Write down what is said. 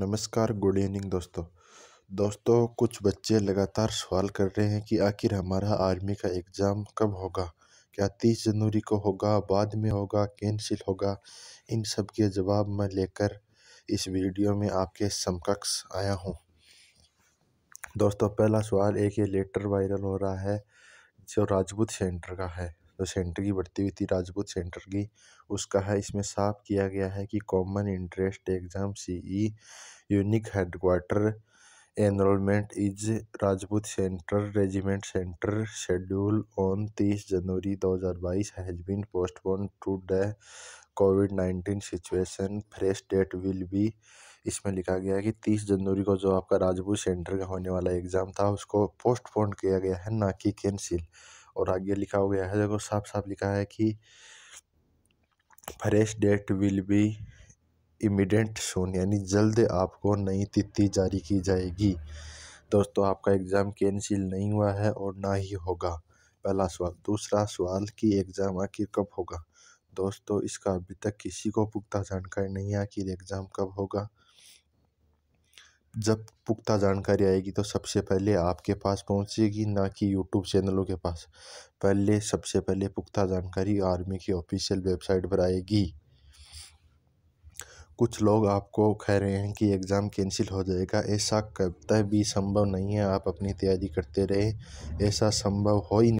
नमस्कार good evening दोस्तों दोस्तों कुछ बच्चे लगातार सवाल कर रहे हैं कि आखिर हमारा आर्मी का एग्ज़ाम कब होगा क्या तीस जनवरी को होगा बाद में होगा कैंसिल होगा इन सब के जवाब मैं लेकर इस वीडियो में आपके समकक्ष आया हूँ दोस्तों पहला सवाल एक ये लेटर वायरल हो रहा है जो राजपूत सेंटर का है जो तो सेंटर की बढ़ती हुई थी राजपूत सेंटर की उसका है इसमें साफ किया गया है कि common entrance exam CE unit headquarter enrolment is Rajput centre regiment centre schedule on तीस जनवरी दो बाईस has been postpone to the Covid nineteen situation fresh date will be इसमें लिखा गया है कि तीस जनवरी को जो आपका राजपूत सेंटर का होने वाला एग्ज़ाम था उसको पोस्टपोन किया गया है ना कि कैंसिल और आगे लिखा हुआ है देखो साफ साफ लिखा है कि fresh date will be intimated soon यानी जल्द आपको नई तिथि जारी की जाएगी दोस्तों आपका एग्ज़ाम कैंसिल नहीं हुआ है और ना ही होगा पहला सवाल दूसरा सवाल कि एग्ज़ाम आखिर कब होगा दोस्तों इसका अभी तक किसी को पुख्ता जानकारी नहीं है आखिर एग्ज़ाम कब होगा जब पुख्ता जानकारी आएगी तो सबसे पहले आपके पास पहुंचेगी ना कि यूट्यूब चैनलों के पास पहले सबसे पहले पुख्ता जानकारी आर्मी की ऑफिशियल वेबसाइट पर आएगी कुछ लोग आपको कह रहे हैं कि एग्ज़ाम कैंसिल हो जाएगा ऐसा कब तक भी संभव नहीं है आप अपनी तैयारी करते रहें ऐसा संभव हो ही नहीं